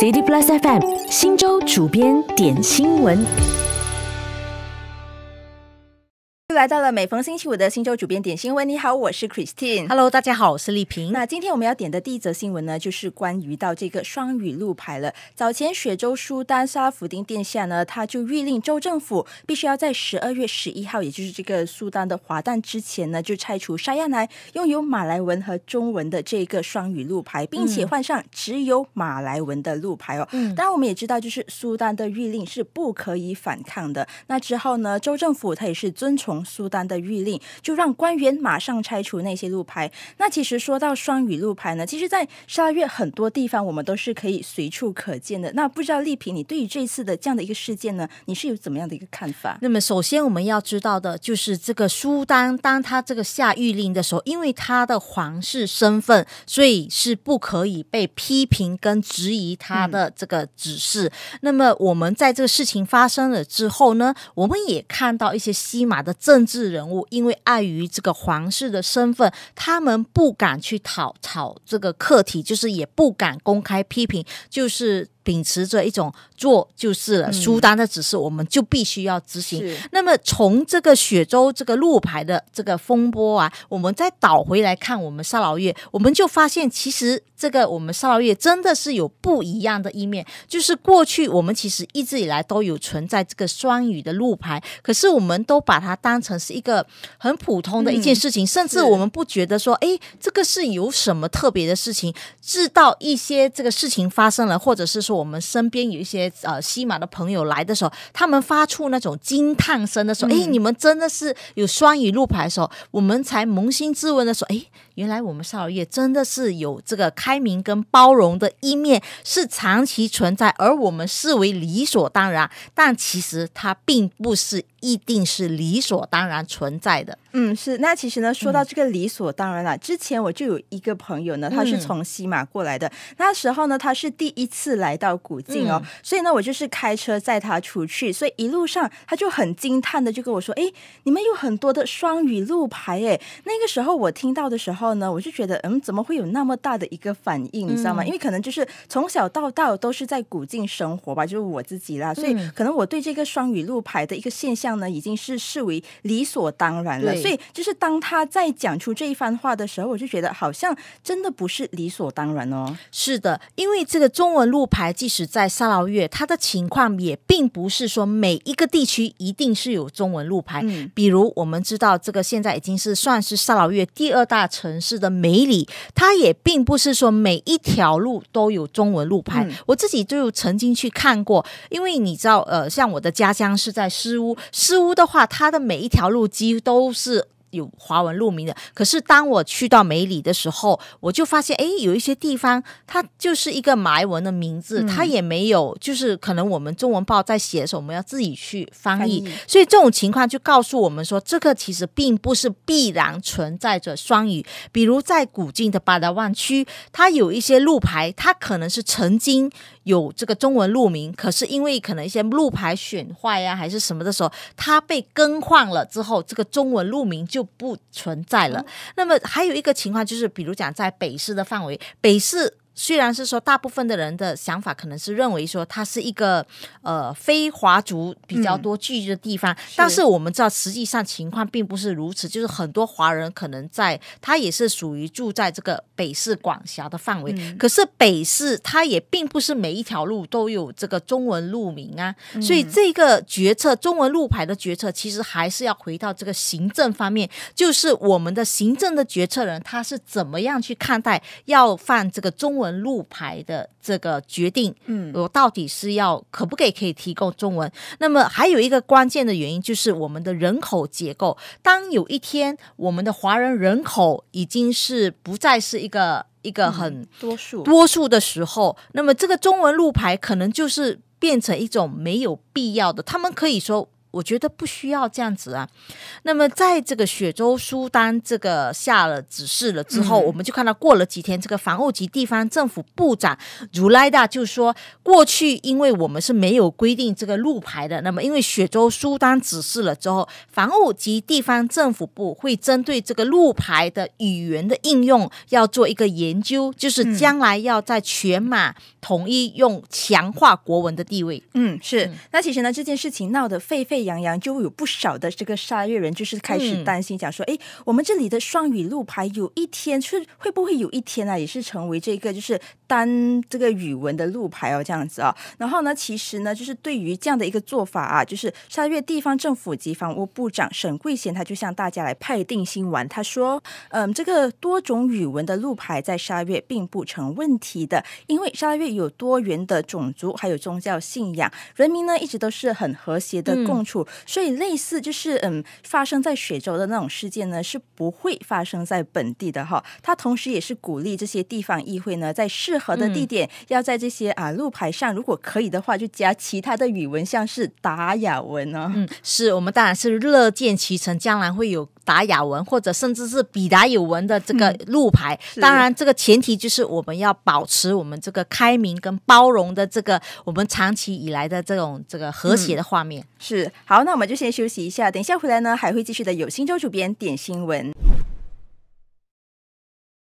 CD Plus FM 新州主编点新闻。来到了每逢星期五的新州主编点新闻，你好，我是 Christine，Hello，大家好，我是丽萍。那今天我们要点的第一则新闻呢，就是关于到这个双语路牌了。早前雪州苏丹沙拉丁殿下呢，他就谕令州政府必须要在十二月十一号，也就是这个苏丹的华诞之前呢，就拆除沙亚南拥有马来文和中文的这个双语路牌，并且换上只有马来文的路牌哦。当然，我们也知道，就是苏丹的谕令是不可以反抗的。那之后呢，州政府他也是遵从。苏丹的谕令就让官员马上拆除那些路牌。那其实说到双语路牌呢，其实，在沙月很多地方我们都是可以随处可见的。那不知道丽萍，你对于这次的这样的一个事件呢，你是有怎么样的一个看法？那么，首先我们要知道的就是，这个苏丹当他这个下谕令的时候，因为他的皇室身份，所以是不可以被批评跟质疑他的这个指示。那么，我们在这个事情发生了之后呢，我们也看到一些西马的政。政治人物因为碍于这个皇室的身份，他们不敢去讨讨这个课题，就是也不敢公开批评，就是。秉持着一种做就是了，书丹的指示我们就必须要执行。那么从这个雪州这个路牌的这个风波啊，我们再倒回来看我们沙劳月，我们就发现其实这个我们沙劳月真的是有不一样的一面。就是过去我们其实一直以来都有存在这个双语的路牌，可是我们都把它当成是一个很普通的一件事情，甚至我们不觉得说，哎，这个是有什么特别的事情。知道一些这个事情发生了，或者是。我们身边有一些呃西马的朋友来的时候，他们发出那种惊叹声的时候，哎，你们真的是有双语路牌的时候，我们才萌心自问的说：“诶，哎，原来我们少爷真的是有这个开明跟包容的一面是长期存在，而我们视为理所当然，但其实它并不是。一定是理所当然存在的。嗯，是。那其实呢，说到这个理所当然了，之前我就有一个朋友呢，他是从西马过来的。那时候呢，他是第一次来到古晋哦，所以呢，我就是开车载他出去。所以一路上，他就很惊叹的就跟我说：“哎，你们有很多的双语路牌。”哎，那个时候我听到的时候呢，我就觉得，嗯，怎么会有那么大的一个反应？你知道吗？因为可能就是从小到大都是在古晋生活吧，就是我自己啦。所以可能我对这个双语路牌的一个现象。呢，已经是视为理所当然了。所以，就是当他在讲出这一番话的时候，我就觉得好像真的不是理所当然哦。是的，因为这个中文路牌，即使在沙劳越，它的情况也并不是说每一个地区一定是有中文路牌。嗯，比如我们知道，这个现在已经是算是沙劳越第二大城市，的梅里，它也并不是说每一条路都有中文路牌。我自己就曾经去看过，因为你知道，呃，像我的家乡是在施乌，似屋的话，它的每一条路基都是有华文路名的。可是当我去到梅里的时候，我就发现，哎，有一些地方它就是一个埋文的名字，它也没有，就是可能我们中文报在写的时候，我们要自己去翻译。所以这种情况就告诉我们说，这个其实并不是必然存在着双语。比如在古晋的八大湾区，它有一些路牌，它可能是曾经。有这个中文路名，可是因为可能一些路牌损坏呀，还是什么的时候，它被更换了之后，这个中文路名就不存在了。那么还有一个情况就是，比如讲在北市的范围，北市。虽然是说，大部分的人的想法可能是认为说，它是一个呃非华族比较多聚的地方，但是我们知道实际上情况并不是如此，就是很多华人可能在它也是属于住在这个北市管辖的范围，可是北市它也并不是每一条路都有这个中文路名啊，所以这个决策中文路牌的决策其实还是要回到这个行政方面，就是我们的行政的决策人他是怎么样去看待要放这个中文。路牌的这个决定，嗯，我到底是要可不可以可以提供中文？那么还有一个关键的原因就是我们的人口结构。当有一天我们的华人人口已经是不再是一个一个很多数多数的时候，那么这个中文路牌可能就是变成一种没有必要的。他们可以说。我觉得不需要这样子啊。那么，在这个雪州苏丹这个下了指示了之后，我们就看到过了几天，这个房屋及地方政府部长如莱达就说，过去因为我们是没有规定这个路牌的，那么因为雪州苏丹指示了之后，房屋及地方政府部会针对这个路牌的语言的应用要做一个研究，就是将来要在全马统一用强化国文的地位。嗯，是。那其实呢，这件事情闹得沸沸。洋洋就会有不少的这个沙月人，就是开始担心讲说，哎，我们这里的双语路牌有一天是会不会有一天呢，也是成为这个就是单这个语文的路牌哦，这样子啊。然后呢，其实呢，就是对于这样的一个做法啊，就是沙月地方政府及房屋部长沈桂贤，他就向大家来派定心丸，他说，嗯，这个多种语文的路牌在沙月并不成问题的，因为沙月有多元的种族，还有宗教信仰，人民呢一直都是很和谐的共。所以，类似就是嗯，发生在雪州的那种事件呢，是不会发生在本地的哈。他同时也是鼓励这些地方议会呢，在适合的地点，要在这些啊路牌上，如果可以的话，就加其他的语文，像是达雅文呢，嗯，是我们当然是乐见其成，将来会有。达雅文或者甚至是比达有文的这个路牌，当然这个前提就是我们要保持我们这个开明跟包容的这个我们长期以来的这种这个和谐的画面。是，好，那我们就先休息一下，等一下回来呢还会继续的有新洲主编点新闻。